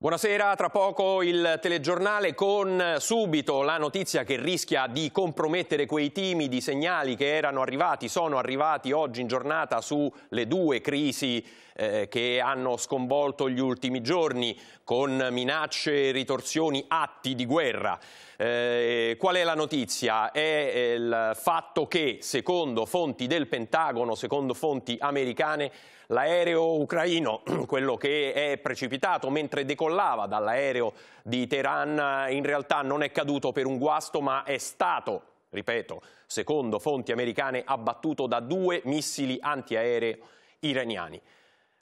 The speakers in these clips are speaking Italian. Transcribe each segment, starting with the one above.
Buonasera, tra poco il telegiornale con subito la notizia che rischia di compromettere quei timidi segnali che erano arrivati, sono arrivati oggi in giornata sulle due crisi eh, che hanno sconvolto gli ultimi giorni con minacce, ritorsioni, atti di guerra. Eh, qual è la notizia? È eh, il fatto che, secondo fonti del Pentagono, secondo fonti americane, l'aereo ucraino, quello che è precipitato mentre decollava dall'aereo di Teheran, in realtà non è caduto per un guasto, ma è stato, ripeto, secondo fonti americane, abbattuto da due missili antiaerei iraniani.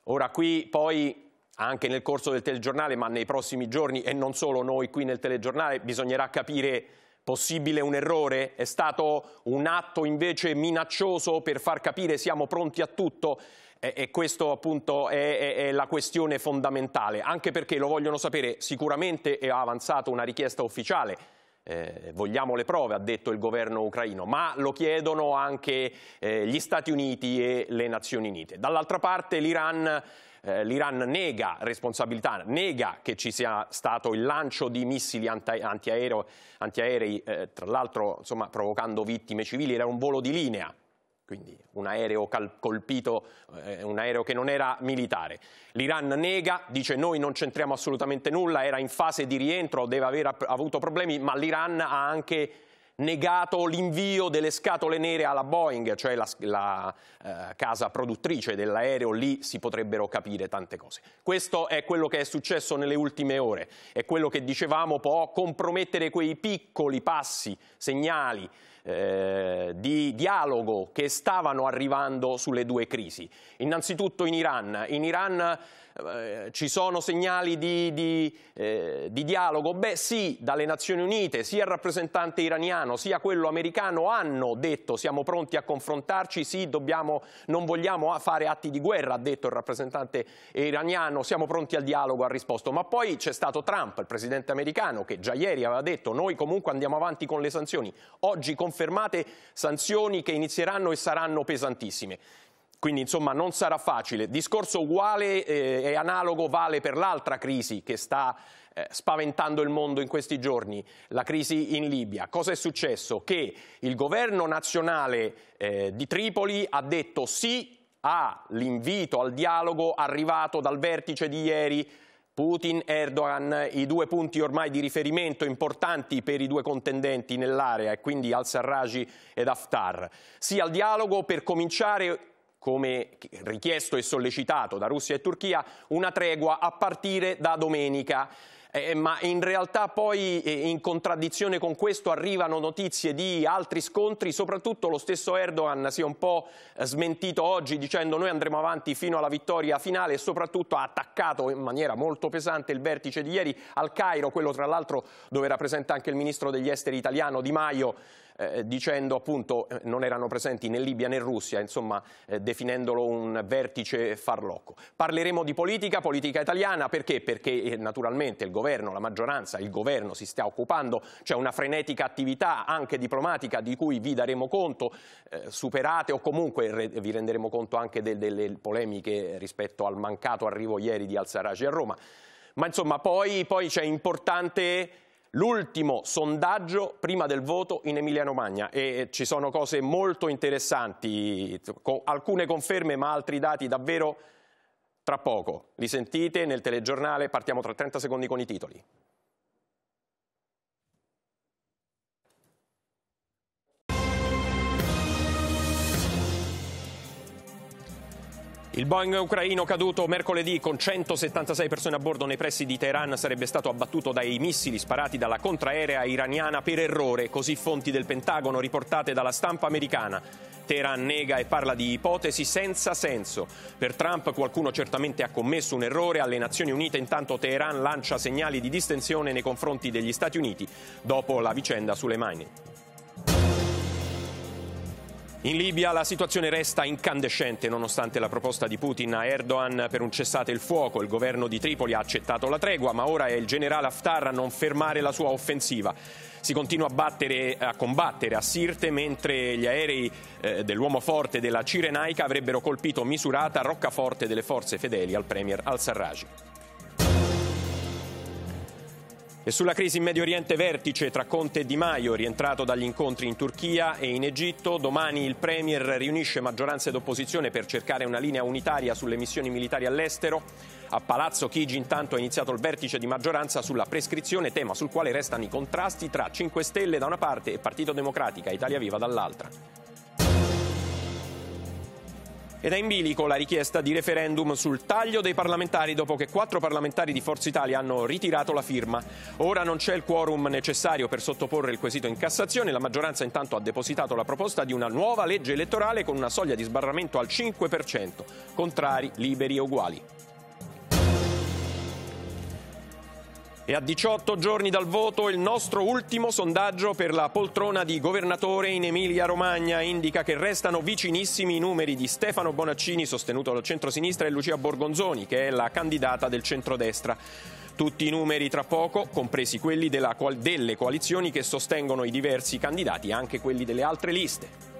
Ora qui poi anche nel corso del telegiornale, ma nei prossimi giorni e non solo noi qui nel telegiornale, bisognerà capire possibile un errore? È stato un atto invece minaccioso per far capire siamo pronti a tutto? E, e questo appunto è, è, è, la questione fondamentale, anche perché lo vogliono sapere sicuramente e ha avanzato una richiesta ufficiale eh, vogliamo le prove, ha detto il governo ucraino, ma lo chiedono anche eh, gli Stati Uniti e le Nazioni Unite. Dall'altra parte l'Iran eh, l'Iran nega responsabilità, nega che ci sia stato il lancio di missili antiaerei, eh, tra l'altro provocando vittime civili, era un volo di linea quindi un aereo colpito, eh, un aereo che non era militare. L'Iran nega, dice noi non c'entriamo assolutamente nulla, era in fase di rientro, deve aver avuto problemi, ma l'Iran ha anche negato l'invio delle scatole nere alla Boeing, cioè la, la eh, casa produttrice dell'aereo, lì si potrebbero capire tante cose. Questo è quello che è successo nelle ultime ore, è quello che dicevamo può compromettere quei piccoli passi, segnali, eh, di dialogo che stavano arrivando sulle due crisi. Innanzitutto in Iran. In Iran eh, ci sono segnali di, di, eh, di, dialogo? Beh sì, dalle Nazioni Unite, sia il rappresentante iraniano sia quello americano hanno detto siamo pronti a confrontarci, sì dobbiamo, non vogliamo fare atti di guerra, ha detto il rappresentante iraniano, siamo pronti al dialogo, ha risposto. Ma poi c'è stato Trump, il presidente americano, che già ieri aveva detto noi comunque andiamo avanti con le sanzioni. Oggi confermate sanzioni che inizieranno e saranno pesantissime. Quindi insomma non sarà facile. Discorso uguale eh, e analogo vale per l'altra crisi che sta eh, spaventando il mondo in questi giorni, la crisi in Libia. Cosa è successo? Che il governo nazionale eh, di Tripoli ha detto sì all'invito al dialogo arrivato dal vertice di ieri Putin, Erdogan, i due punti ormai di riferimento importanti per i due contendenti nell'area e quindi al-Sarraj ed Haftar, sì, al dialogo per cominciare come richiesto e sollecitato da Russia e Turchia, una tregua a partire da domenica. Eh, eh, ma in realtà poi eh, in contraddizione con questo arrivano notizie di altri scontri, soprattutto lo stesso Erdogan si è un po' eh, smentito oggi dicendo noi andremo avanti fino alla vittoria finale e soprattutto ha attaccato in maniera molto pesante il vertice di ieri al Cairo, quello tra l'altro dove era presente anche il ministro degli esteri italiano Di Maio, eh, dicendo appunto eh, non erano presenti né Libia né Russia, insomma eh, definendolo un vertice farlocco. Parleremo di politica, politica italiana, perché? Perché eh, naturalmente il governo, la maggioranza, il governo si sta occupando, c'è una frenetica attività anche diplomatica di cui vi daremo conto, eh, superate o comunque re vi renderemo conto anche de delle polemiche rispetto al mancato arrivo ieri di Al-Sarraj a Roma. Ma insomma poi, poi c'è importante l'ultimo sondaggio prima del voto in Emilia-Romagna e ci sono cose molto interessanti, alcune conferme ma altri dati davvero tra poco. Li sentite nel telegiornale, partiamo tra 30 secondi con i titoli. Il Boeing ucraino caduto mercoledì con 176 persone a bordo nei pressi di Teheran sarebbe stato abbattuto dai missili sparati dalla contraerea iraniana per errore, così fonti del Pentagono riportate dalla stampa americana. Teheran nega e parla di ipotesi senza senso. Per Trump qualcuno certamente ha commesso un errore, alle Nazioni Unite intanto Teheran lancia segnali di distensione nei confronti degli Stati Uniti dopo la vicenda Soleimani. In Libia la situazione resta incandescente nonostante la proposta di Putin a Erdogan per un cessate il fuoco. Il governo di Tripoli ha accettato la tregua, ma ora è il generale Haftar a non fermare la sua offensiva. Si continua a, battere, a combattere a Sirte mentre gli aerei eh, dell'uomo forte della Cirenaica avrebbero colpito misurata roccaforte delle forze fedeli al premier al-Sarraj. E sulla crisi in Medio Oriente vertice tra Conte e Di Maio, rientrato dagli incontri in Turchia e in Egitto, domani il Premier riunisce maggioranza ed opposizione per cercare una linea unitaria sulle missioni militari all'estero. A Palazzo Chigi intanto è iniziato il vertice di maggioranza sulla prescrizione, tema sul quale restano i contrasti tra 5 Stelle da una parte e Partito Democratica Italia Viva dall'altra ed è in bilico la richiesta di referendum sul taglio dei parlamentari dopo che quattro parlamentari di Forza Italia hanno ritirato la firma. Ora non c'è il quorum necessario per sottoporre il quesito in Cassazione, la maggioranza intanto ha depositato la proposta di una nuova legge elettorale con una soglia di sbarramento al 5%, contrari, liberi e uguali. E a 18 giorni dal voto il nostro ultimo sondaggio per la poltrona di governatore in Emilia-Romagna indica che restano vicinissimi i numeri di Stefano Bonaccini, sostenuto dal centro-sinistra, e Lucia Borgonzoni, che è la candidata del centrodestra. Tutti i numeri tra poco, compresi quelli della, delle coalizioni che sostengono i diversi candidati, anche quelli delle altre liste.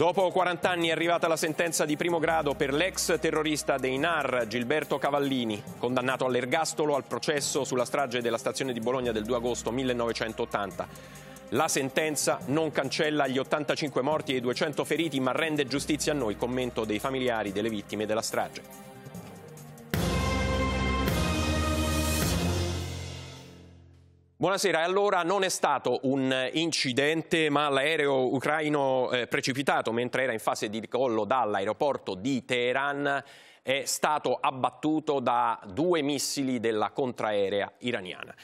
Dopo 40 anni è arrivata la sentenza di primo grado per l'ex terrorista dei NAR Gilberto Cavallini, condannato all'ergastolo al processo sulla strage della stazione di Bologna del 2 agosto 1980. La sentenza non cancella gli 85 morti e i 200 feriti, ma rende giustizia a noi, commento dei familiari delle vittime della strage. Buonasera, allora non è stato un eh, incidente ma l'aereo ucraino eh, precipitato mentre era in fase di ricollo dall'aeroporto di Teheran è stato abbattuto da due missili della contraerea iraniana.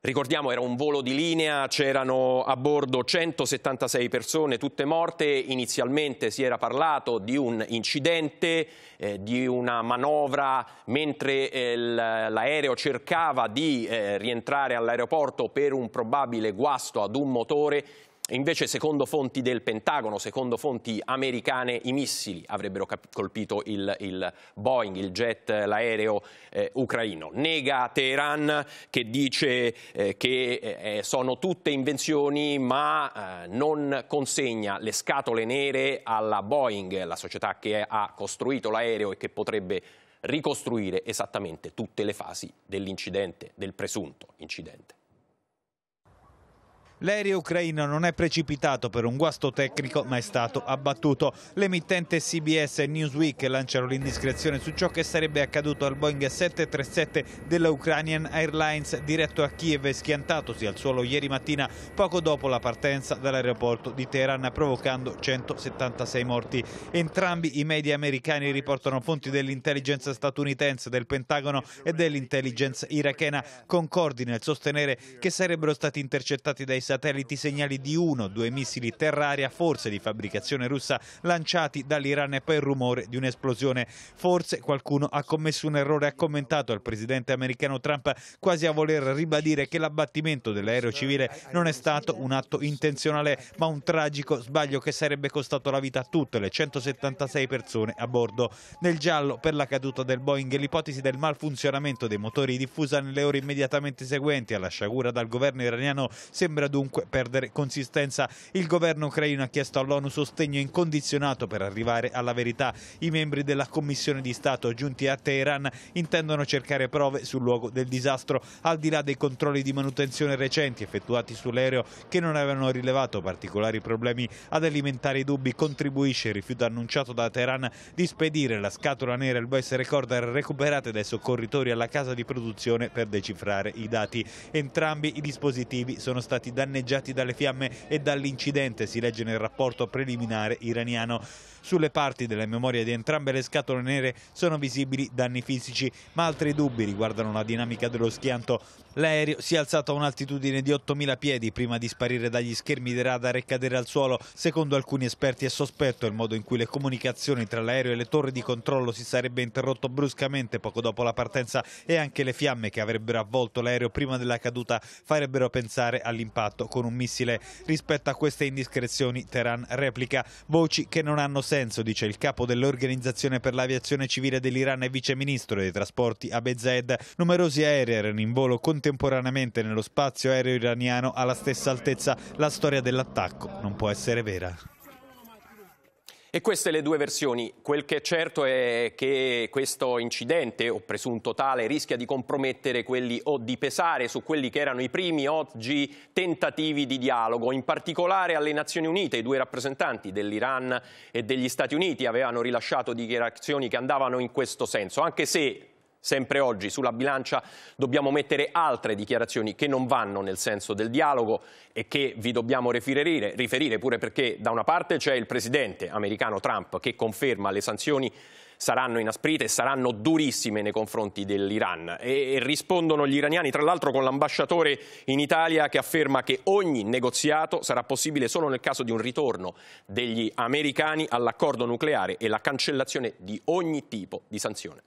Ricordiamo era un volo di linea, c'erano a bordo 176 persone, tutte morte, inizialmente si era parlato di un incidente, eh, di una manovra mentre eh, l'aereo cercava di eh, rientrare all'aeroporto per un probabile guasto ad un motore, Invece, secondo fonti del Pentagono, secondo fonti americane, i missili avrebbero colpito il, il Boeing, il jet, l'aereo eh, ucraino. Nega Teheran che dice eh, che eh, eh sono tutte invenzioni ma eh, non consegna le scatole nere alla Boeing, la società che ha costruito l'aereo e che potrebbe ricostruire esattamente tutte le fasi dell'incidente, del presunto incidente. L'aereo ucraino non è precipitato per un guasto tecnico ma è stato abbattuto. L'emittente CBS e Newsweek lanciano l'indiscrezione su ciò che sarebbe accaduto al Boeing 737 della Ukrainian Airlines diretto a Kiev schiantatosi al suolo ieri mattina poco dopo la partenza dall'aeroporto di Teheran provocando 176 morti. Entrambi i media americani riportano fonti dell'intelligence statunitense, del Pentagono e dell'intelligence irachena concordi nel sostenere che sarebbero stati intercettati dai satelliti segnali di uno, due missili terra-aria forse di fabbricazione russa lanciati dall'Iran e poi il rumore di un'esplosione. Forse qualcuno ha commesso un errore, ha commentato il presidente americano Trump quasi a voler ribadire che l'abbattimento dell'aereo civile non è stato un atto intenzionale ma un tragico sbaglio che sarebbe costato la vita a tutte le 176 persone a bordo. Nel giallo per la caduta del Boeing l'ipotesi del malfunzionamento dei motori diffusa nelle ore immediatamente seguenti alla sciagura dal governo iraniano sembra dura dunque perdere consistenza. Il governo ucraino ha chiesto all'ONU sostegno incondizionato per arrivare alla verità. I membri della Commissione di Stato giunti a Teheran intendono cercare prove sul luogo del disastro, al di là dei controlli di manutenzione recenti effettuati sull'aereo che non avevano rilevato particolari problemi. Ad alimentare i dubbi contribuisce il rifiuto annunciato da Teheran di spedire la scatola nera e il voice recorder recuperate dai soccorritori alla casa di produzione per decifrare i dati. Entrambi i dispositivi sono stati danneggiati danneggiati dalle fiamme e dall'incidente, si legge nel rapporto preliminare iraniano. Sulle parti della memoria di entrambe le scatole nere sono visibili danni fisici, ma altri dubbi riguardano la dinamica dello schianto. L'aereo si è alzato a un'altitudine di 8.000 piedi prima di sparire dagli schermi dei radar e cadere al suolo. Secondo alcuni esperti è sospetto il modo in cui le comunicazioni tra l'aereo e le torri di controllo si sarebbe interrotto bruscamente poco dopo la partenza e anche le fiamme che avrebbero avvolto l'aereo prima della caduta farebbero pensare all'impatto con un missile. Rispetto a queste indiscrezioni Teheran replica voci che non hanno senso consenso, dice il capo dell'Organizzazione per l'Aviazione Civile dell'Iran e viceministro dei trasporti Abezed, numerosi aerei erano in volo contemporaneamente nello spazio aereo iraniano alla stessa altezza. La storia dell'attacco non può essere vera. E queste le due versioni. Quel che è certo è che questo incidente, o presunto tale, rischia di compromettere quelli o di pesare su quelli che erano i primi oggi tentativi di dialogo. In particolare alle Nazioni Unite, i due rappresentanti dell'Iran e degli Stati Uniti avevano rilasciato dichiarazioni che andavano in questo senso, anche se Sempre oggi sulla bilancia dobbiamo mettere altre dichiarazioni che non vanno nel senso del dialogo e che vi dobbiamo riferire, riferire pure perché da una parte c'è il presidente americano Trump che conferma le sanzioni saranno inasprite e saranno durissime nei confronti dell'Iran. E, e, rispondono gli iraniani, tra l'altro con l'ambasciatore in Italia che afferma che ogni negoziato sarà possibile solo nel caso di un ritorno degli americani all'accordo nucleare e la cancellazione di ogni tipo di sanzione.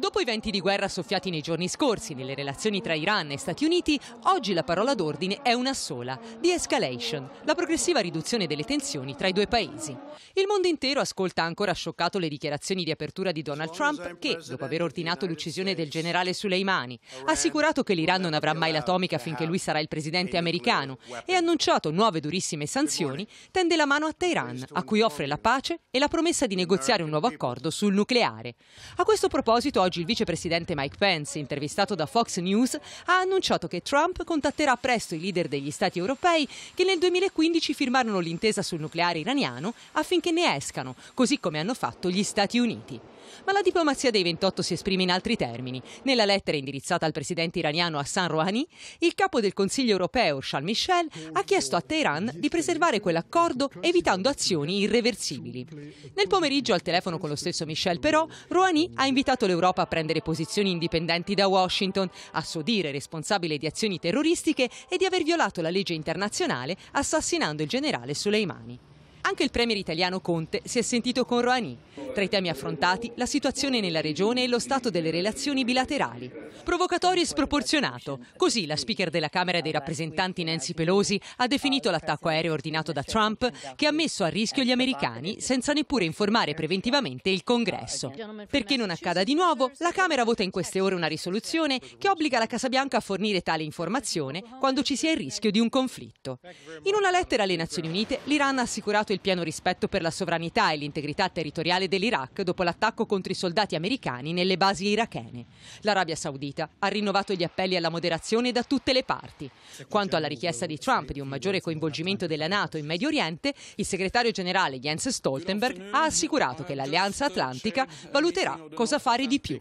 Dopo i venti di guerra soffiati nei giorni scorsi nelle relazioni tra Iran e Stati Uniti, oggi la parola d'ordine è una sola, de-escalation, la progressiva riduzione delle tensioni tra i due paesi. Il mondo intero ascolta ancora scioccato le dichiarazioni di apertura di Donald Trump che, dopo aver ordinato l'uccisione del generale Soleimani, ha assicurato che l'Iran non avrà mai l'atomica finché lui sarà il presidente americano e ha annunciato nuove durissime sanzioni, tende la mano a Teheran, a cui offre la pace e la promessa di negoziare un nuovo accordo sul nucleare. A questo proposito, oggi il vicepresidente Mike Pence, intervistato da Fox News, ha annunciato che Trump contatterà presto i leader degli stati europei che nel 2015 firmarono l'intesa sul nucleare iraniano affinché ne escano, così come hanno fatto gli Stati Uniti. Ma la diplomazia dei 28 si esprime in altri termini. Nella lettera indirizzata al presidente iraniano Hassan Rouhani, il capo del Consiglio europeo Charles Michel ha chiesto a Teheran di preservare quell'accordo evitando azioni irreversibili. Nel pomeriggio al telefono con lo stesso Michel però, Rouhani ha invitato l'Europa a prendere posizioni indipendenti da Washington, a suo dire responsabile di azioni terroristiche e di aver violato la legge internazionale assassinando il generale Soleimani. Anche il premier italiano Conte si è sentito con Rouhani. Tra i temi affrontati, la situazione nella regione e lo stato delle relazioni bilaterali. Provocatorio e sproporzionato. Così la speaker della Camera dei rappresentanti Nancy Pelosi ha definito l'attacco aereo ordinato da Trump che ha messo a rischio gli americani senza neppure informare preventivamente il Congresso. Perché non accada di nuovo, la Camera vota in queste ore una risoluzione che obbliga la Casa Bianca a fornire tale informazione quando ci sia il rischio di un conflitto. In una lettera alle Nazioni Unite l'Iran ha assicurato manifestato il pieno rispetto per la sovranità e l'integrità territoriale dell'Iraq dopo l'attacco contro i soldati americani nelle basi irachene. L'Arabia Saudita ha rinnovato gli appelli alla moderazione da tutte le parti. Quanto alla richiesta di Trump di un maggiore coinvolgimento della Nato in Medio Oriente, il segretario generale Jens Stoltenberg ha assicurato che l'Alleanza Atlantica valuterà cosa fare di più.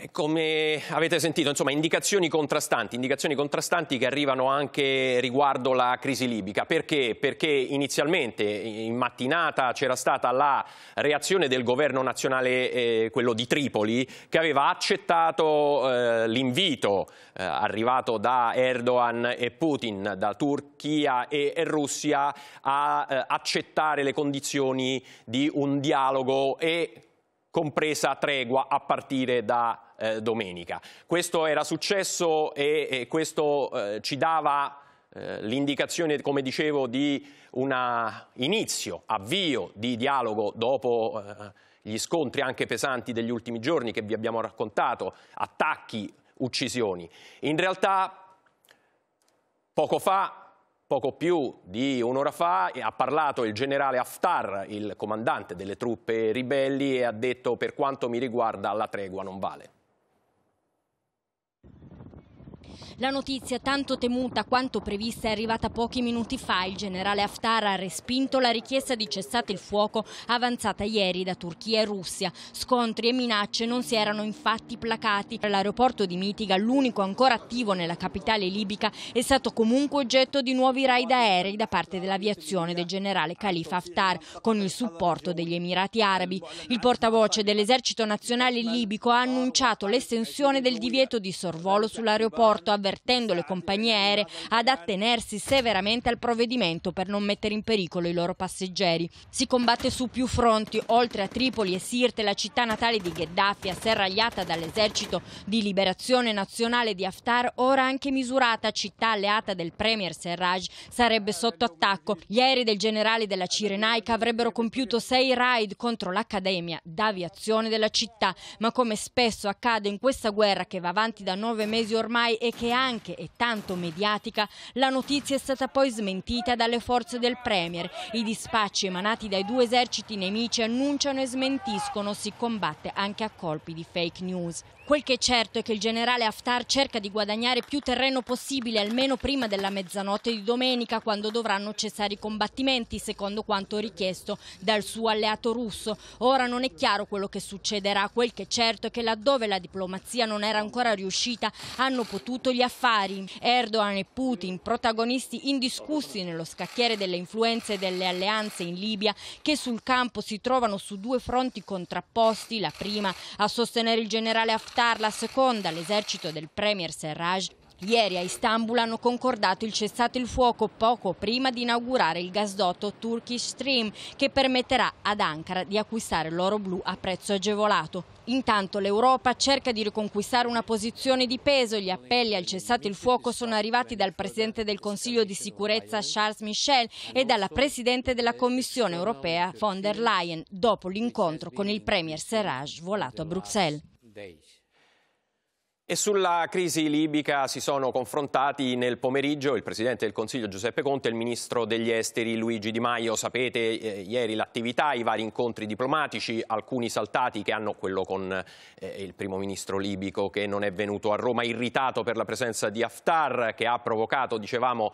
Eh, come avete sentito, insomma, indicazioni contrastanti, indicazioni contrastanti che arrivano anche riguardo la crisi libica. Perché? Perché inizialmente in mattinata c'era stata la reazione del governo nazionale, eh, quello di Tripoli, che aveva accettato eh, l'invito eh, arrivato da Erdogan e Putin, da Turchia e, e Russia, a eh, accettare le condizioni di un dialogo e compresa tregua a partire da eh, domenica. Questo era successo e, e questo eh, ci dava eh, l'indicazione, come dicevo, di un inizio, avvio di dialogo dopo eh, gli scontri anche pesanti degli ultimi giorni che vi abbiamo raccontato, attacchi, uccisioni. In realtà poco fa Poco più di un'ora fa ha parlato il generale Haftar, il comandante delle truppe ribelli, e ha detto per quanto mi riguarda la tregua non vale. La notizia tanto temuta quanto prevista è arrivata pochi minuti fa. Il generale Haftar ha respinto la richiesta di cessate il fuoco avanzata ieri da Turchia e Russia. Scontri e minacce non si erano infatti placati. L'aeroporto di Mitiga, l'unico ancora attivo nella capitale libica, è stato comunque oggetto di nuovi raid aerei da parte dell'aviazione del generale Khalifa Haftar con il supporto degli Emirati Arabi. Il portavoce dell'esercito nazionale libico ha annunciato l'estensione del divieto di sorvolo sull'aeroporto a avvertendo le compagnie aeree ad attenersi severamente al provvedimento per non mettere in pericolo i loro passeggeri. Si combatte su più fronti, oltre a Tripoli e Sirte, la città natale di Gheddafi, asserragliata dall'esercito di liberazione nazionale di Haftar, ora anche misurata, città alleata del premier Serraj, sarebbe sotto attacco. Gli aerei del generale della Cirenaica avrebbero compiuto sei raid contro l'Accademia d'aviazione della città, ma come spesso accade in questa guerra che va avanti da nove mesi ormai e che anche e tanto mediatica, la notizia è stata poi smentita dalle forze del Premier. I dispacci emanati dai due eserciti nemici annunciano e smentiscono, si combatte anche a colpi di fake news. Quel che è certo è che il generale Haftar cerca di guadagnare più terreno possibile almeno prima della mezzanotte di domenica quando dovranno cessare i combattimenti secondo quanto richiesto dal suo alleato russo. Ora non è chiaro quello che succederà, quel che è certo è che laddove la diplomazia non era ancora riuscita hanno potuto gli affari. Erdogan e Putin, protagonisti indiscussi nello scacchiere delle influenze e delle alleanze in Libia che sul campo si trovano su due fronti contrapposti, la prima a sostenere il generale Haftar la seconda, l'esercito del premier Serraj Ieri a Istanbul hanno concordato il cessato il fuoco poco prima di inaugurare il gasdotto Turkish Stream che permetterà ad Ankara di acquistare l'oro blu a prezzo agevolato. Intanto l'Europa cerca di riconquistare una posizione di peso. Gli appelli al cessato il fuoco sono arrivati dal Presidente del Consiglio di sicurezza Charles Michel e dalla Presidente della Commissione europea von der Leyen dopo l'incontro con il Premier Serraj volato a Bruxelles. E sulla crisi libica si sono confrontati nel pomeriggio il Presidente del Consiglio Giuseppe Conte e il Ministro degli Esteri Luigi Di Maio. Sapete eh, ieri l'attività, i vari incontri diplomatici, alcuni saltati che hanno quello con eh, il Primo Ministro libico che non è venuto a Roma irritato per la presenza di Haftar che ha provocato, dicevamo,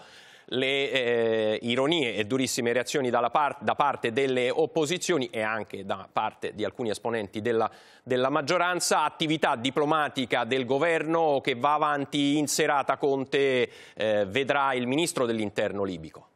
le eh, ironie e durissime reazioni par da parte delle opposizioni e anche da parte di alcuni esponenti della, della maggioranza, attività diplomatica del governo che va avanti in serata Conte eh, vedrà il ministro dell'interno libico.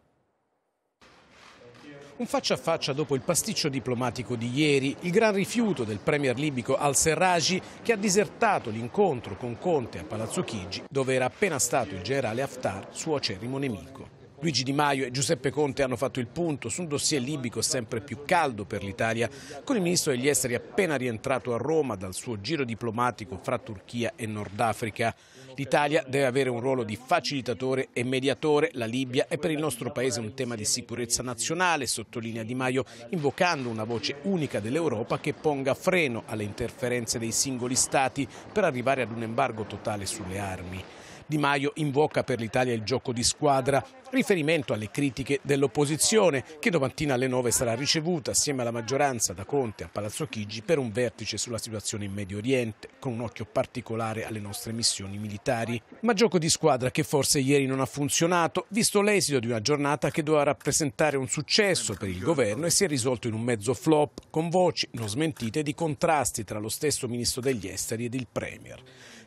Un faccia a faccia dopo il pasticcio diplomatico di ieri, il gran rifiuto del premier libico al-Serraj che ha disertato l'incontro con Conte a Palazzo Chigi, dove era appena stato il generale Haftar, suo acerrimo nemico. Luigi Di Maio e Giuseppe Conte hanno fatto il punto su un dossier libico sempre più caldo per l'Italia, con il ministro degli esteri appena rientrato a Roma dal suo giro diplomatico fra Turchia e Nord Africa. L'Italia deve avere un ruolo di facilitatore e mediatore. La Libia è per il nostro paese un tema di sicurezza nazionale, sottolinea Di Maio, invocando una voce unica dell'Europa che ponga freno alle interferenze dei singoli stati per arrivare ad un embargo totale sulle armi. Di Maio invoca per l'Italia il gioco di squadra, riferimento alle critiche dell'opposizione che domattina alle 9 sarà ricevuta assieme alla maggioranza da Conte a Palazzo Chigi per un vertice sulla situazione in Medio Oriente, con un occhio particolare alle nostre missioni militari. Ma gioco di squadra che forse ieri non ha funzionato, visto l'esito di una giornata che doveva rappresentare un successo per il governo e si è risolto in un mezzo flop, con voci non smentite di contrasti tra lo stesso ministro degli esteri ed il Premier.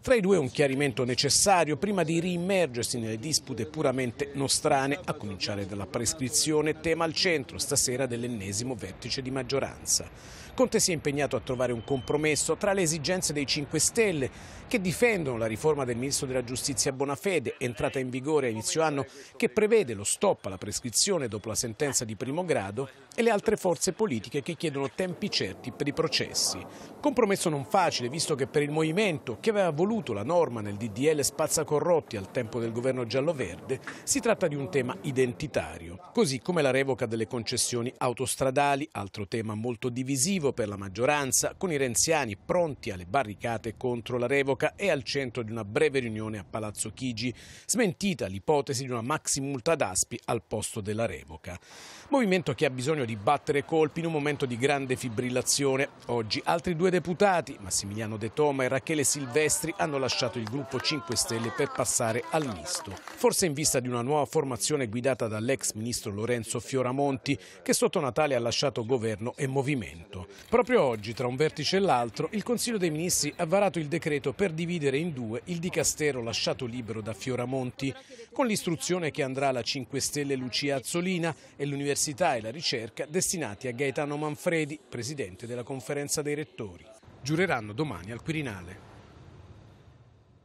Tra i due un chiarimento necessario prima di riimmergersi nelle dispute puramente nostrane, a cominciare dalla prescrizione, tema al centro stasera dell'ennesimo vertice di maggioranza. Conte si è impegnato a trovare un compromesso tra le esigenze dei 5 Stelle, che difendono la riforma del ministro della Giustizia Bonafede, entrata in vigore a inizio anno, che prevede lo stop alla prescrizione dopo la sentenza di primo grado, e le altre forze politiche che chiedono tempi certi per i processi. Compromesso non facile, visto che per il movimento, che aveva voluto voluto la norma nel DDL spazzacorrotti al tempo del governo giallo-verde, si tratta di un tema identitario, così come la revoca delle concessioni autostradali, altro tema molto divisivo per la maggioranza, con i renziani pronti alle barricate contro la revoca e al centro di una breve riunione a Palazzo Chigi, smentita l'ipotesi di una maxi multa d'aspi al posto della revoca. Movimento che ha bisogno di battere colpi in un momento di grande fibrillazione. Oggi altri due deputati, Massimiliano De Toma e Rachele Silvestri, hanno lasciato il gruppo 5 Stelle per passare al misto, forse in vista di una nuova formazione guidata dall'ex ministro Lorenzo Fioramonti che sotto Natale ha lasciato governo e movimento. Proprio oggi, tra un vertice e l'altro, il Consiglio dei Ministri ha varato il decreto per dividere in due il dicastero lasciato libero da Fioramonti, con l'istruzione che andrà alla 5 Stelle Lucia Azzolina e l'università e la ricerca destinati a Gaetano Manfredi, presidente della conferenza dei rettori giureranno domani al Quirinale.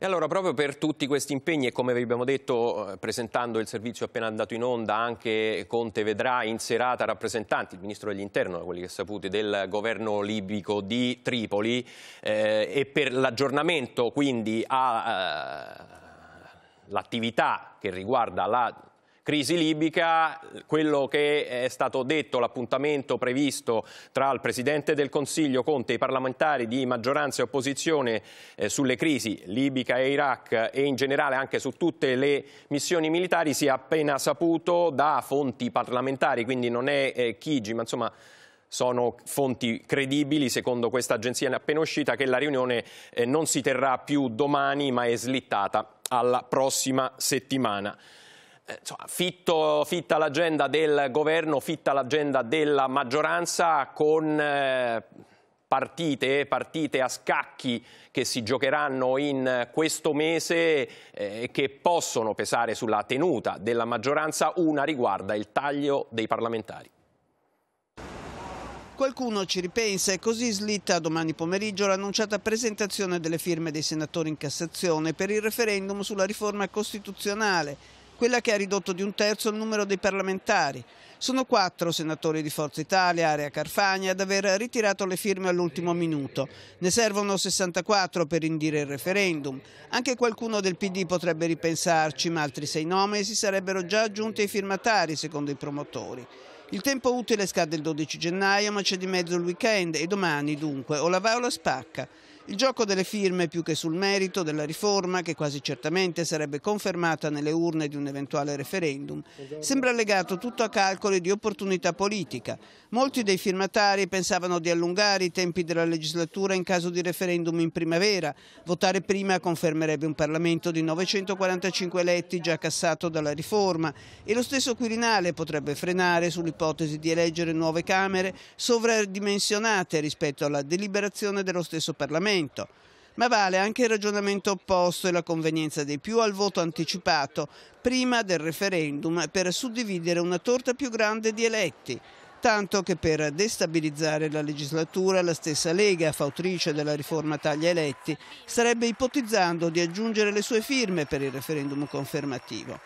E allora proprio per tutti questi impegni e come vi abbiamo detto eh, presentando il servizio appena andato in onda anche Conte vedrà in serata rappresentanti, il ministro dell'interno da quelli che sapete del governo libico di Tripoli eh, e per l'aggiornamento quindi all'attività eh, che riguarda la crisi libica, quello che è stato detto, l'appuntamento previsto tra il Presidente del Consiglio Conte e i parlamentari di maggioranza e opposizione eh, sulle crisi libica e Iraq e in generale anche su tutte le missioni militari si è appena saputo da fonti parlamentari, quindi non è eh, Chigi, ma insomma sono fonti credibili, secondo questa agenzia appena uscita, che la riunione eh, non si terrà più domani ma è slittata alla prossima settimana insomma, fitto, fitta l'agenda del governo, fitta l'agenda della maggioranza con... Eh, partite, partite a scacchi che si giocheranno in questo mese eh, e che possono pesare sulla tenuta della maggioranza. Una riguarda il taglio dei parlamentari. Qualcuno ci ripensa e così slitta domani pomeriggio l'annunciata presentazione delle firme dei senatori in Cassazione per il referendum sulla riforma costituzionale quella che ha ridotto di un terzo il numero dei parlamentari. Sono quattro senatori di Forza Italia, Area Carfagna, ad aver ritirato le firme all'ultimo minuto. Ne servono 64 per indire il referendum. Anche qualcuno del PD potrebbe ripensarci, ma altri sei nomi si sarebbero già aggiunti ai firmatari, secondo i promotori. Il tempo utile scade il 12 gennaio, ma c'è di mezzo il weekend e domani, dunque, o la va o la spacca. Il gioco delle firme più che sul merito della riforma, che quasi certamente sarebbe confermata nelle urne di un eventuale referendum, sembra legato tutto a calcoli di opportunità politica. Molti dei firmatari pensavano di allungare i tempi della legislatura in caso di referendum in primavera. Votare prima confermerebbe un Parlamento di 945 eletti già cassato dalla riforma e lo stesso Quirinale potrebbe frenare sull'ipotesi di eleggere nuove Camere sovradimensionate rispetto alla deliberazione dello stesso Parlamento ragionamento. Ma vale anche il ragionamento opposto e la convenienza dei più al voto anticipato, prima del referendum, per suddividere una torta più grande di eletti tanto che per destabilizzare la legislatura la stessa Lega, fautrice della riforma taglia eletti, starebbe ipotizzando di aggiungere le sue firme per il referendum confermativo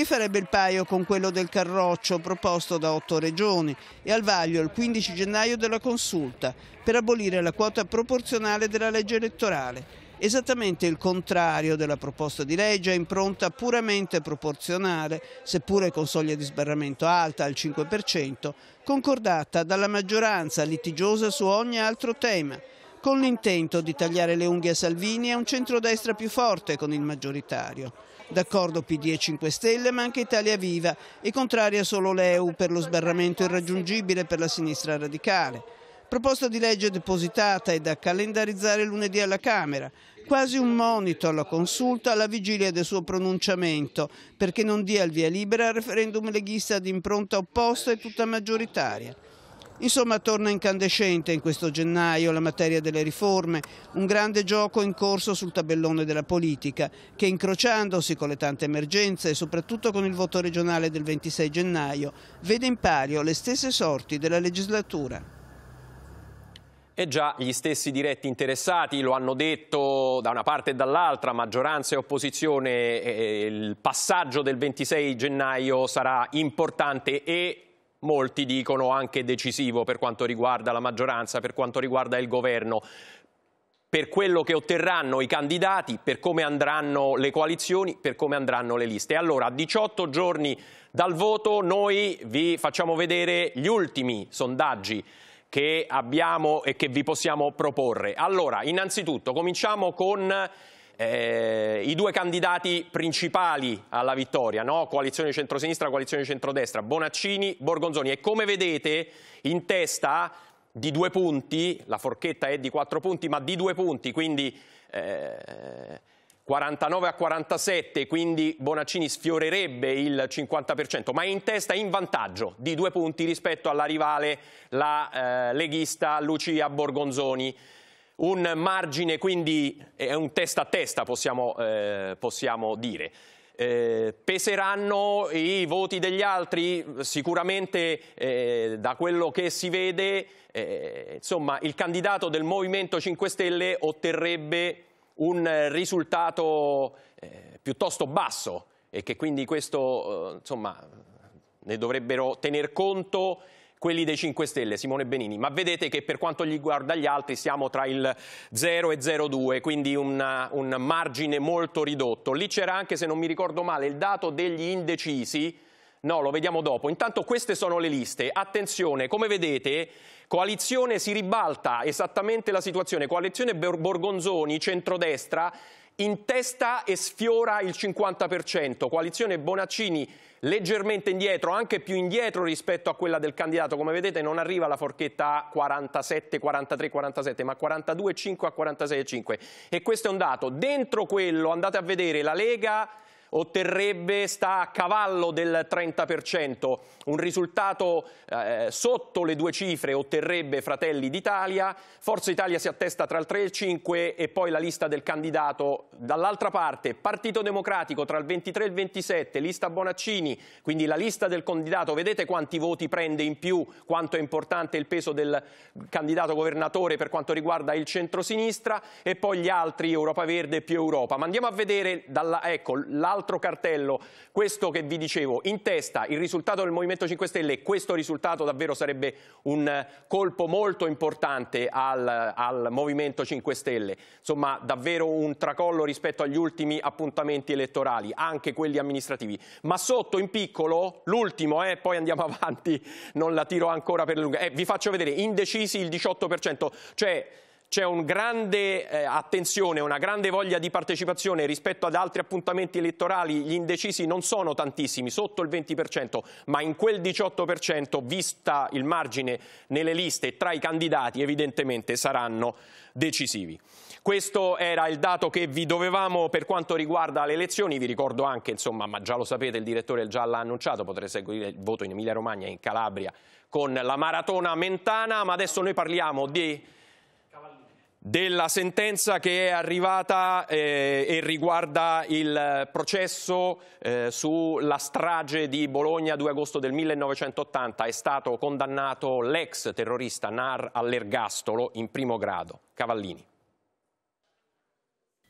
che farebbe il paio con quello del Carroccio proposto da otto regioni e al vaglio il 15 gennaio della consulta per abolire la quota proporzionale della legge elettorale. Esattamente il contrario della proposta di legge a impronta puramente proporzionale, seppure con soglia di sbarramento alta al 5%, concordata dalla maggioranza litigiosa su ogni altro tema con l'intento di tagliare le unghie a Salvini e a un centrodestra più forte con il maggioritario. D'accordo PD e 5 Stelle, ma anche Italia Viva e contraria solo l'EU per lo sbarramento irraggiungibile per la sinistra radicale. Proposta di legge depositata e da calendarizzare lunedì alla Camera, quasi un monito alla consulta alla vigilia del suo pronunciamento, perché non dia il via libera al referendum leghista di impronta opposta e tutta maggioritaria. Insomma torna incandescente in questo gennaio la materia delle riforme, un grande gioco in corso sul tabellone della politica che incrociandosi con le tante emergenze e soprattutto con il voto regionale del 26 gennaio vede in palio le stesse sorti della legislatura. E eh già gli stessi diretti interessati lo hanno detto da una parte e dall'altra, maggioranza e opposizione, eh, eh, il passaggio del 26 gennaio sarà importante e molti dicono anche decisivo per quanto riguarda la maggioranza, per quanto riguarda il governo. Per quello che otterranno i candidati, per come andranno le coalizioni, per come andranno le liste. Allora, a 18 giorni dal voto noi vi facciamo vedere gli ultimi sondaggi che abbiamo e che vi possiamo proporre. Allora, innanzitutto cominciamo con eh, i due candidati principali alla vittoria, no? coalizione centrosinistra, coalizione centrodestra, Bonaccini, Borgonzoni. E come vedete in testa di due punti, la forchetta è di quattro punti, ma di due punti, quindi eh, 49 a 47, quindi Bonaccini sfiorerebbe il 50%, ma in testa in vantaggio di due punti rispetto alla rivale, la eh, leghista Lucia Borgonzoni. Un margine quindi è un testa a testa possiamo, eh, possiamo dire. Eh, peseranno i voti degli altri? Sicuramente eh, da quello che si vede eh, insomma, il candidato del Movimento 5 Stelle otterrebbe un risultato eh, piuttosto basso e che quindi questo eh, insomma, ne dovrebbero tener conto quelli dei 5 Stelle, Simone Benini, ma vedete che per quanto gli guarda gli altri siamo tra il 0 e 0,2, quindi una, un margine molto ridotto. Lì c'era anche, se non mi ricordo male, il dato degli indecisi, No, lo vediamo dopo. Intanto queste sono le liste. Attenzione, come vedete, coalizione si ribalta esattamente la situazione. Coalizione Borgonzoni, centrodestra, in testa e sfiora il 50%. Coalizione Bonaccini leggermente indietro, anche più indietro rispetto a quella del candidato, come vedete non arriva la forchetta 47, 43, 47, ma 42,5 a 46,5 e questo è un dato. Dentro quello andate a vedere la Lega otterrebbe, sta a cavallo del 30%, un risultato eh, sotto le due cifre otterrebbe Fratelli d'Italia, Forza Italia si attesta tra il 3 e il 5 e poi la lista del candidato dall'altra parte, Partito Democratico tra il 23 e il 27, lista Bonaccini, quindi la lista del candidato, vedete quanti voti prende in più, quanto è importante il peso del candidato governatore per quanto riguarda il centrosinistra e poi gli altri Europa Verde più Europa, ma andiamo a vedere dalla, ecco, l'altro altro cartello, questo che vi dicevo, in testa il risultato del Movimento 5 Stelle, questo risultato davvero sarebbe un colpo molto importante al, al Movimento 5 Stelle, insomma davvero un tracollo rispetto agli ultimi appuntamenti elettorali, anche quelli amministrativi, ma sotto in piccolo, l'ultimo, eh, poi andiamo avanti, non la tiro ancora per lunga, eh, vi faccio vedere, indecisi il 18%, cioè c'è una grande eh, attenzione, una grande voglia di partecipazione rispetto ad altri appuntamenti elettorali, gli indecisi non sono tantissimi, sotto il 20%, ma in quel 18%, vista il margine nelle liste tra i candidati, evidentemente saranno decisivi. Questo era il dato che vi dovevamo per quanto riguarda le elezioni, vi ricordo anche, insomma, ma già lo sapete, il direttore già l'ha annunciato, potrete seguire il voto in Emilia Romagna e in Calabria con la maratona mentana, ma adesso noi parliamo di della sentenza che è arrivata eh, e riguarda il processo eh, sulla strage di Bologna 2 agosto del 1980 è stato condannato l'ex terrorista Nar all'ergastolo in primo grado. Cavallini.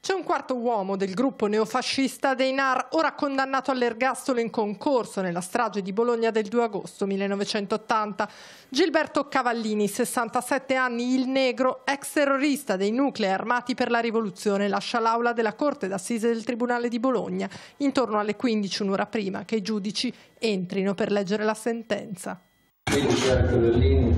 C'è un quarto uomo del gruppo neofascista dei NAR, ora condannato all'ergastolo in concorso nella strage di Bologna del 2 agosto 1980. Gilberto Cavallini, 67 anni, il negro, ex terrorista dei nuclei armati per la rivoluzione, lascia l'aula della Corte d'Assise del Tribunale di Bologna intorno alle 15, un'ora prima che i giudici entrino per leggere la sentenza. Cavallini,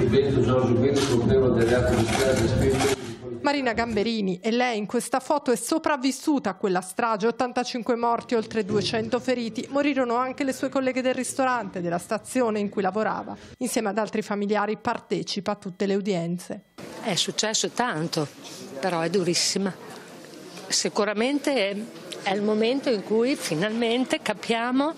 il Giorgio Bento, colpevole delle altre di specie Marina Gamberini e lei in questa foto è sopravvissuta a quella strage, 85 morti, oltre 200 feriti, morirono anche le sue colleghe del ristorante, della stazione in cui lavorava. Insieme ad altri familiari partecipa a tutte le udienze. È successo tanto, però è durissima. Sicuramente è il momento in cui finalmente capiamo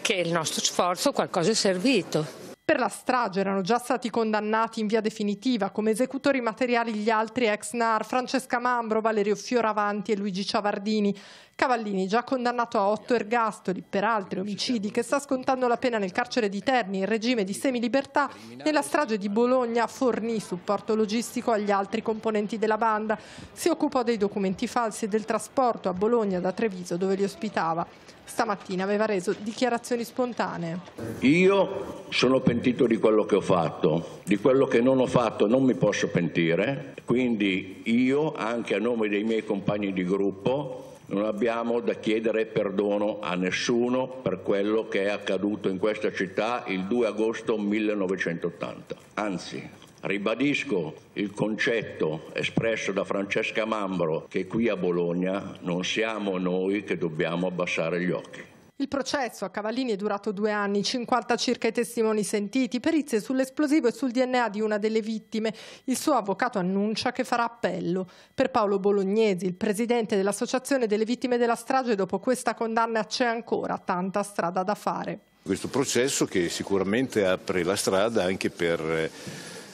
che il nostro sforzo qualcosa è servito per la strage erano già stati condannati in via definitiva come esecutori materiali gli altri ex NAR Francesca Mambro, Valerio Fioravanti e Luigi Ciavardini. Cavallini, già condannato a otto ergastoli per altri omicidi, che sta scontando la pena nel carcere di Terni in regime di semilibertà, nella strage di Bologna fornì supporto logistico agli altri componenti della banda. Si occupò dei documenti falsi e del trasporto a Bologna da Treviso, dove li ospitava stamattina aveva reso dichiarazioni spontanee. Io sono pentito di quello che ho fatto, di quello che non ho fatto non mi posso pentire, quindi io anche a nome dei miei compagni di gruppo non abbiamo da chiedere perdono a nessuno per quello che è accaduto in questa città il 2 agosto 1980. Anzi, Ribadisco il concetto espresso da Francesca Mambro che qui a Bologna non siamo noi che dobbiamo abbassare gli occhi. Il processo a Cavallini è durato due anni, 50 circa i testimoni sentiti, perizie sull'esplosivo e sul DNA di una delle vittime. Il suo avvocato annuncia che farà appello. Per Paolo Bolognesi, il presidente dell'Associazione delle Vittime della Strage, dopo questa condanna c'è ancora tanta strada da fare. Questo processo che sicuramente apre la strada anche per eh,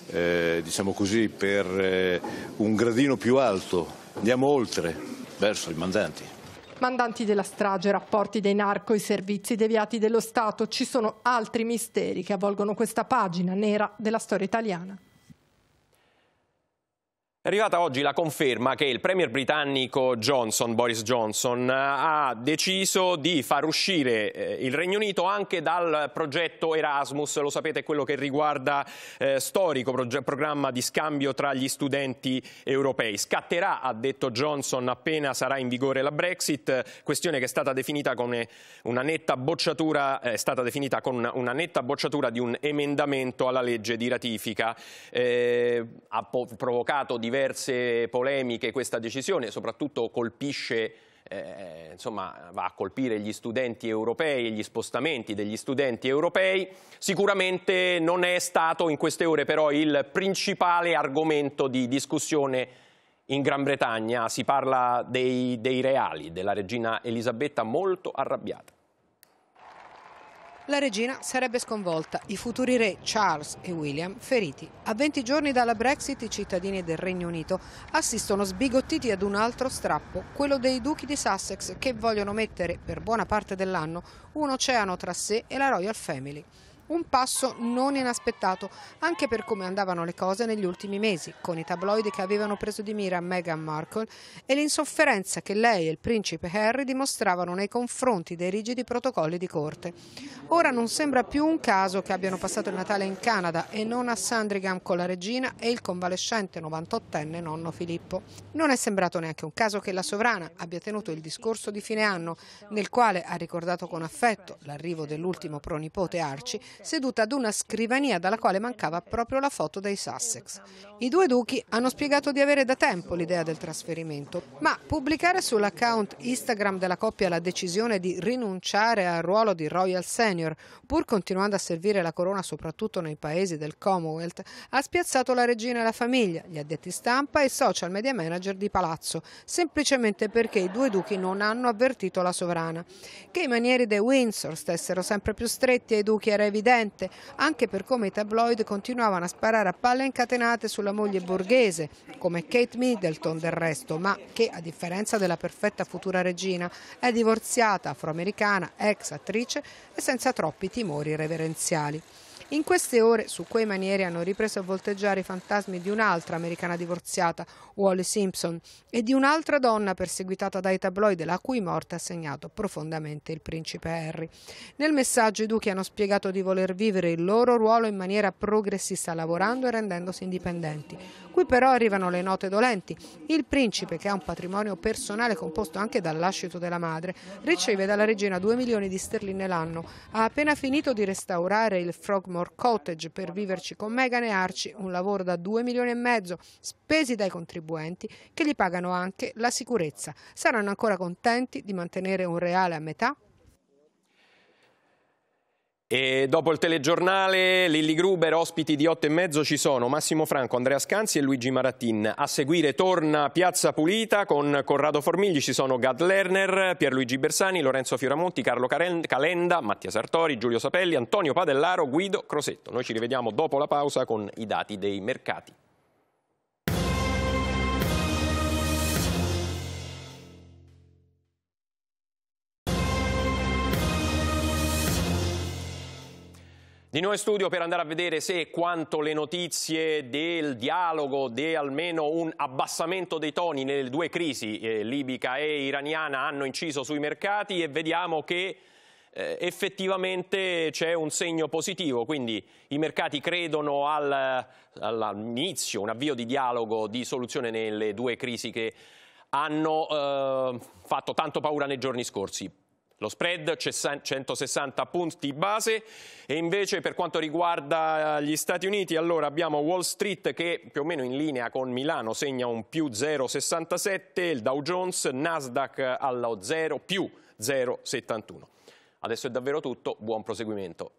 eh, diciamo così, per eh, un gradino più alto, andiamo oltre verso i mandanti. Mandanti della strage, rapporti dei narco, i servizi deviati dello Stato, ci sono altri misteri che avvolgono questa pagina nera della storia italiana. È arrivata oggi la conferma che il premier britannico Johnson, Boris Johnson, ha deciso di far uscire eh, il Regno Unito anche dal progetto Erasmus, lo sapete quello che riguarda eh, storico programma di scambio tra gli studenti europei. Scatterà, ha detto Johnson, appena sarà in vigore la Brexit, questione che è stata definita come una netta bocciatura, eh, è stata definita con una, netta bocciatura di un emendamento alla legge di ratifica. Eh, ha provocato diversi diverse polemiche questa decisione, soprattutto colpisce eh, insomma, va a colpire gli studenti europei e gli spostamenti degli studenti europei. Sicuramente non è stato in queste ore però il principale argomento di discussione in Gran Bretagna. Si parla dei, dei reali, della regina Elisabetta molto arrabbiata. La regina sarebbe sconvolta, i futuri re Charles e William feriti. A 20 giorni dalla Brexit i cittadini del Regno Unito assistono sbigottiti ad un altro strappo, quello dei duchi di Sussex che vogliono mettere per buona parte dell'anno un oceano tra sé e la Royal Family. Un passo non inaspettato, anche per come andavano le cose negli ultimi mesi, con i tabloidi che avevano preso di mira Meghan Markle e l'insofferenza che lei e il principe Harry dimostravano nei confronti dei rigidi protocolli di corte. Ora non sembra più un caso che abbiano passato il Natale in Canada e non a Sandringham con la regina e il convalescente 98enne nonno Filippo. Non è sembrato neanche un caso che la sovrana abbia tenuto il discorso di fine anno, nel quale ha ricordato con affetto l'arrivo dell'ultimo pronipote Archie seduta ad una scrivania dalla quale mancava proprio la foto dei Sussex. I due duchi hanno spiegato di avere da tempo l'idea del trasferimento, ma pubblicare sull'account Instagram della coppia la decisione di rinunciare al ruolo di Royal Senior, pur continuando a servire la corona soprattutto nei paesi del Commonwealth, ha spiazzato la regina e la famiglia, gli addetti stampa e i social media manager di Palazzo, semplicemente perché i due duchi non hanno avvertito la sovrana. Che i manieri dei Windsor stessero sempre più stretti ai duchi era evidente evidente, anche per come i tabloid continuavano a sparare a palle incatenate sulla moglie borghese, come Kate Middleton del resto, ma che a differenza della perfetta futura regina è divorziata, afroamericana, ex attrice e senza troppi timori reverenziali. In queste ore su quei manieri hanno ripreso a volteggiare i fantasmi di un'altra americana divorziata, Wally Simpson, e di un'altra donna perseguitata dai tabloid la cui morte ha segnato profondamente il principe Harry. Nel messaggio i duchi hanno spiegato di voler vivere il loro ruolo in maniera progressista lavorando e rendendosi indipendenti. Qui però arrivano le note dolenti. Il principe, che ha un patrimonio personale composto anche dal lascito della madre, riceve dalla regina 2 milioni di sterline l'anno. Ha appena finito di restaurare il Frog Blackmore Cottage per viverci con Megan e Arci, un lavoro da 2 milioni e mezzo, spesi dai contribuenti che gli pagano anche la sicurezza. Saranno ancora contenti di mantenere un reale a metà? E dopo il telegiornale, Lilli Gruber, ospiti di 8 e mezzo ci sono Massimo Franco, Andrea Scanzi e Luigi Maratin. A seguire torna Piazza Pulita con Corrado Formigli, ci sono Gad Lerner, Pierluigi Bersani, Lorenzo Fioramonti, Carlo Calenda, Mattia Sartori, Giulio Sapelli, Antonio Padellaro, Guido Crosetto. Noi ci rivediamo dopo la pausa con i dati dei mercati. Di noi studio per andare a vedere se e quanto le notizie del dialogo, di almeno un abbassamento dei toni nelle due crisi eh, libica e iraniana hanno inciso sui mercati e vediamo che eh, effettivamente c'è un segno positivo, quindi i mercati credono al, all'inizio, un avvio di dialogo, di soluzione nelle due crisi che hanno eh, fatto tanto paura nei giorni scorsi. Lo spread 160 punti base e invece per quanto riguarda gli Stati Uniti allora abbiamo Wall Street che più o meno in linea con Milano segna un più 0,67, il Dow Jones, Nasdaq allo 0 più 0,71. Adesso è davvero tutto, buon proseguimento.